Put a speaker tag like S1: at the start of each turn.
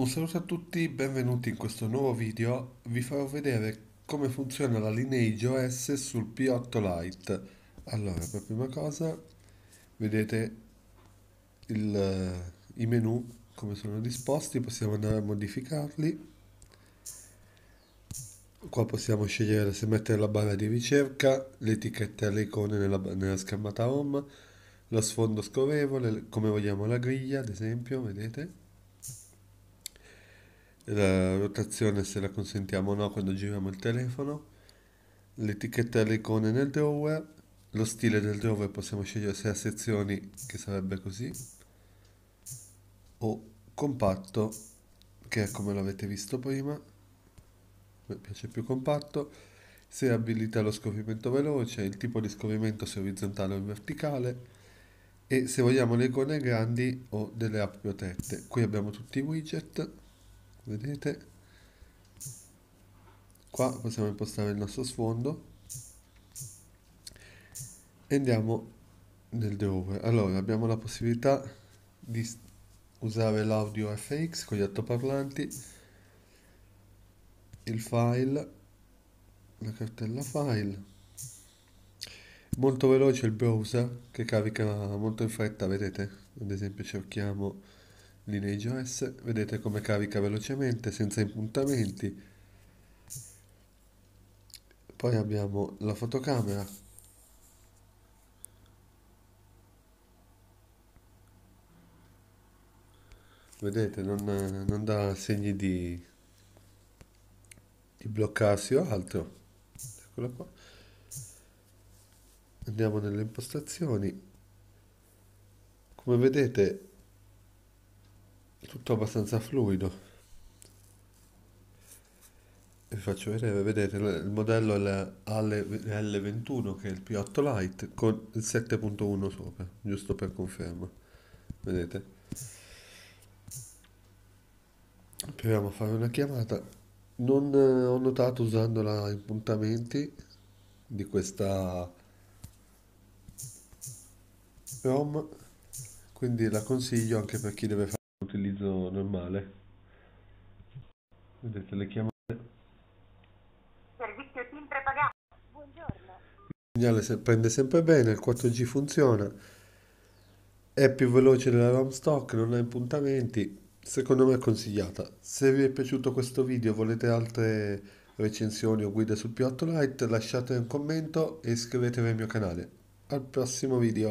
S1: Un saluto a tutti, benvenuti in questo nuovo video. Vi farò vedere come funziona la Lineage OS sul P8 Lite. Allora, per prima cosa, vedete il, i menu come sono disposti, possiamo andare a modificarli. Qua possiamo scegliere se mettere la barra di ricerca, l'etichetta e le icone nella, nella schermata home, lo sfondo scorrevole, come vogliamo la griglia, ad esempio, vedete la rotazione se la consentiamo o no quando giriamo il telefono, l'etichetta e le icone nel drawer, lo stile del drawer possiamo scegliere se a sezioni, che sarebbe così, o compatto, che è come l'avete visto prima, mi piace più compatto, se abilita lo scorrimento veloce, il tipo di scorrimento se orizzontale o in verticale, e se vogliamo le icone grandi o delle app protette. Qui abbiamo tutti i widget, vedete qua possiamo impostare il nostro sfondo e andiamo nel The allora abbiamo la possibilità di usare l'audio FX con gli altoparlanti il file la cartella file molto veloce il browser che carica molto in fretta vedete ad esempio cerchiamo Lineage OS, vedete come carica velocemente, senza impuntamenti. Poi abbiamo la fotocamera. Vedete, non, non dà segni di, di bloccarsi o altro. Eccola qua. Andiamo nelle impostazioni. Come vedete tutto abbastanza fluido vi faccio vedere vedete il modello è la L21 che è il P8 Lite con il 7.1 sopra giusto per conferma vedete proviamo a fare una chiamata non eh, ho notato usandola in puntamenti di questa ROM quindi la consiglio anche per chi deve fare utilizzo normale vedete le chiamate servizio team prepagato buongiorno il segnale se prende sempre bene il 4G funziona è più veloce della ROM stock non ha impuntamenti secondo me è consigliata se vi è piaciuto questo video volete altre recensioni o guide sul p light lasciate un commento e iscrivetevi al mio canale al prossimo video